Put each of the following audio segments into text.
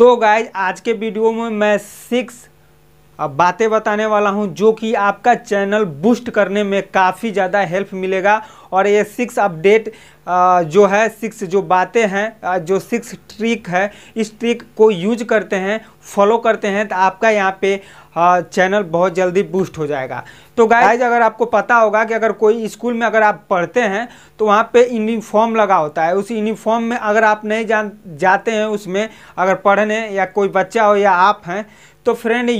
तो गाइज आज के वीडियो में मैं सिक्स बातें बताने वाला हूं जो कि आपका चैनल बूस्ट करने में काफ़ी ज़्यादा हेल्प मिलेगा और ये सिक्स अपडेट जो है सिक्स जो बातें हैं जो सिक्स ट्रिक है इस ट्रिक को यूज करते हैं फॉलो करते हैं तो आपका यहाँ पे चैनल बहुत जल्दी बूस्ट हो जाएगा तो गाइज अगर आपको पता होगा कि अगर कोई स्कूल में अगर आप पढ़ते हैं तो वहाँ पे यूनिफॉर्म लगा होता है उस यूनिफॉर्म में अगर आप नहीं जान जाते हैं उसमें अगर पढ़ने या कोई बच्चा हो या आप हैं तो फ्रेंड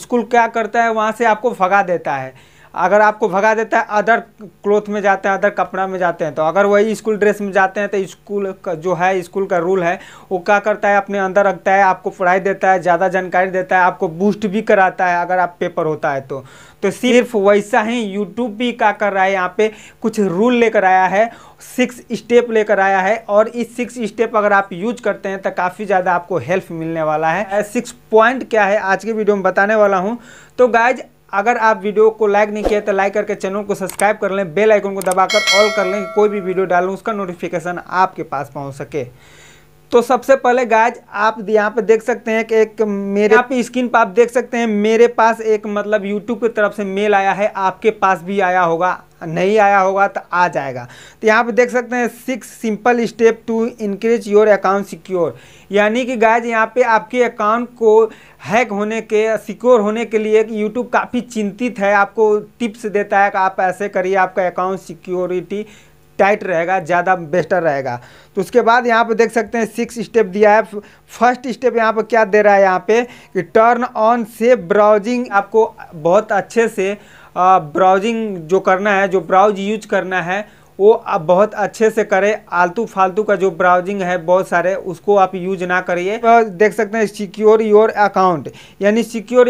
स्कूल क्या करता है वहाँ से आपको फगा देता है अगर आपको भगा देता है अदर क्लोथ में जाते हैं अदर कपड़ा में जाते हैं तो अगर वही स्कूल ड्रेस में जाते हैं तो स्कूल का जो है स्कूल का रूल है वो क्या करता है अपने अंदर रखता है आपको पढ़ाई देता है ज़्यादा जानकारी देता है आपको बूस्ट भी कराता है अगर आप पेपर होता है तो तो सिर्फ वैसा ही यूट्यूब भी क्या कर रहा है यहाँ पे कुछ रूल लेकर आया है सिक्स स्टेप लेकर आया है और इस सिक्स स्टेप अगर आप यूज करते हैं तो काफ़ी ज़्यादा आपको हेल्प मिलने वाला है सिक्स पॉइंट क्या है आज के वीडियो में बताने वाला हूँ तो गाइज अगर आप वीडियो को लाइक नहीं किया तो लाइक करके चैनल को सब्सक्राइब कर लें बेल आइकन को दबाकर ऑल कर लें कोई भी वीडियो डालूँ उसका नोटिफिकेशन आपके पास पहुँच सके तो सबसे पहले गाइज आप यहाँ पे देख सकते हैं कि एक मेरे आप स्क्रीन पर आप देख सकते हैं मेरे पास एक मतलब यूट्यूब की तरफ से मेल आया है आपके पास भी आया होगा नहीं आया होगा तो आ जाएगा तो यहाँ पे देख सकते हैं six simple step to increase your account secure यानी कि गाइज यहाँ पे आपके अकाउंट को हैक होने के सिक्योर होने के लिए यूट्यूब काफ़ी चिंतित है आपको टिप्स देता है कि आप ऐसे करिए आपका अकाउंट सिक्योरिटी टाइट रहेगा ज़्यादा बेस्टर रहेगा तो उसके बाद यहाँ पर देख सकते हैं सिक्स स्टेप दिया है फर्स्ट स्टेप यहाँ पर क्या दे रहा है यहाँ पे कि टर्न ऑन से ब्राउजिंग आपको बहुत अच्छे से ब्राउजिंग जो करना है जो ब्राउज यूज करना है वो आप बहुत अच्छे से करें आलतू फालतू का जो ब्राउजिंग है बहुत सारे उसको आप यूज ना करिए देख सकते हैं सिक्योर योर अकाउंट यानी सिक्योर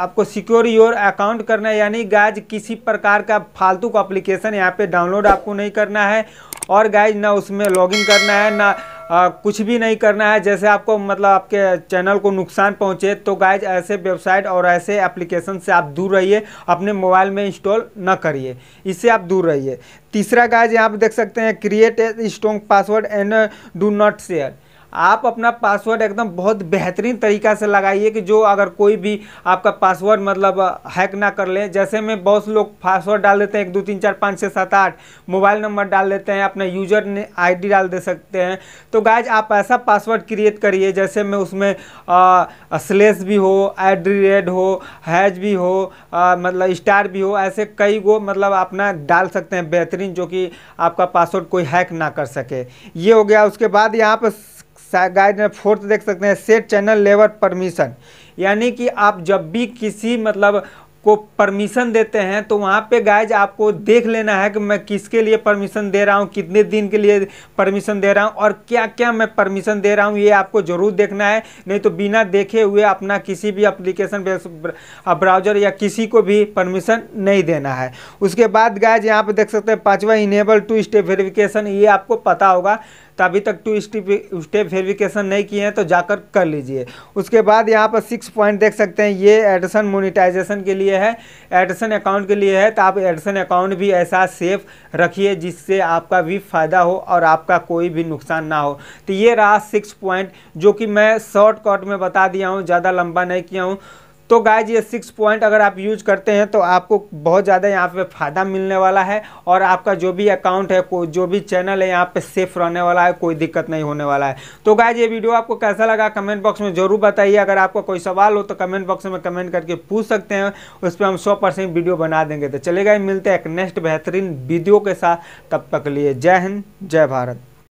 आपको सिक्योर योर अकाउंट करना है यानी गाइज किसी प्रकार का फालतू का अप्लीकेशन यहाँ पे डाउनलोड आपको नहीं करना है और गाइज ना उसमें लॉगिन करना है ना आ, कुछ भी नहीं करना है जैसे आपको मतलब आपके चैनल को नुकसान पहुंचे तो गाइज ऐसे वेबसाइट और ऐसे एप्लीकेशन से आप दूर रहिए अपने मोबाइल में इंस्टॉल ना करिए इससे आप दूर रहिए तीसरा गाइज यहाँ पर देख सकते हैं create a strong password and do not share आप अपना पासवर्ड एकदम बहुत बेहतरीन तरीका से लगाइए कि जो अगर कोई भी आपका पासवर्ड मतलब हैक ना कर ले जैसे में बहुत लोग पासवर्ड डाल देते हैं एक दो तीन चार पाँच छः सात आठ मोबाइल नंबर डाल देते हैं अपना यूजर ने आईडी डाल दे सकते हैं तो गाइज आप ऐसा पासवर्ड क्रिएट करिए जैसे में उसमें स्लेस भी हो एड रेड हो हैज भी हो आ, मतलब स्टार भी हो ऐसे कई गो मतलब अपना डाल सकते हैं बेहतरीन जो कि आपका पासवर्ड कोई हैक ना कर सके ये हो गया उसके बाद यहाँ पर गाइड में फोर्थ देख सकते हैं सेट चैनल लेवल परमिशन यानी कि आप जब भी किसी मतलब को परमिशन देते हैं तो वहाँ पे गाइज आपको देख लेना है कि मैं किसके लिए परमिशन दे रहा हूँ कितने दिन के लिए परमिशन दे रहा हूँ और क्या क्या मैं परमिशन दे रहा हूँ ये आपको ज़रूर देखना है नहीं तो बिना देखे हुए अपना किसी भी अप्लीकेशन ब्राउजर या किसी को भी परमिशन नहीं देना है उसके बाद गाइज यहाँ पर देख सकते हैं पाँचवा इनेबल टू स्टेप वेरिफिकेशन ये आपको पता होगा अभी तक टू स्टेप वेरिफिकेशन नहीं किए हैं तो जाकर कर लीजिए उसके बाद यहाँ पर सिक्स पॉइंट देख सकते हैं ये एडसन मोनिटाइजेशन के लिए है एडसन अकाउंट के लिए है तो आप एडसन अकाउंट भी ऐसा सेफ रखिए जिससे आपका भी फ़ायदा हो और आपका कोई भी नुकसान ना हो तो ये रहा सिक्स पॉइंट जो कि मैं शॉर्टकट में बता दिया हूँ ज़्यादा लंबा नहीं किया हूँ तो गाइज ये सिक्स पॉइंट अगर आप यूज करते हैं तो आपको बहुत ज़्यादा यहाँ पे फ़ायदा मिलने वाला है और आपका जो भी अकाउंट है कोई जो भी चैनल है यहाँ पे सेफ रहने वाला है कोई दिक्कत नहीं होने वाला है तो गाइज ये वीडियो आपको कैसा लगा कमेंट बॉक्स में ज़रूर बताइए अगर आपका कोई सवाल हो तो कमेंट बॉक्स में कमेंट करके पूछ सकते हैं उस पर हम सौ वीडियो बना देंगे तो चले गए मिलते हैं एक नेक्स्ट बेहतरीन वीडियो के साथ तब तक लिए जय हिंद जय भारत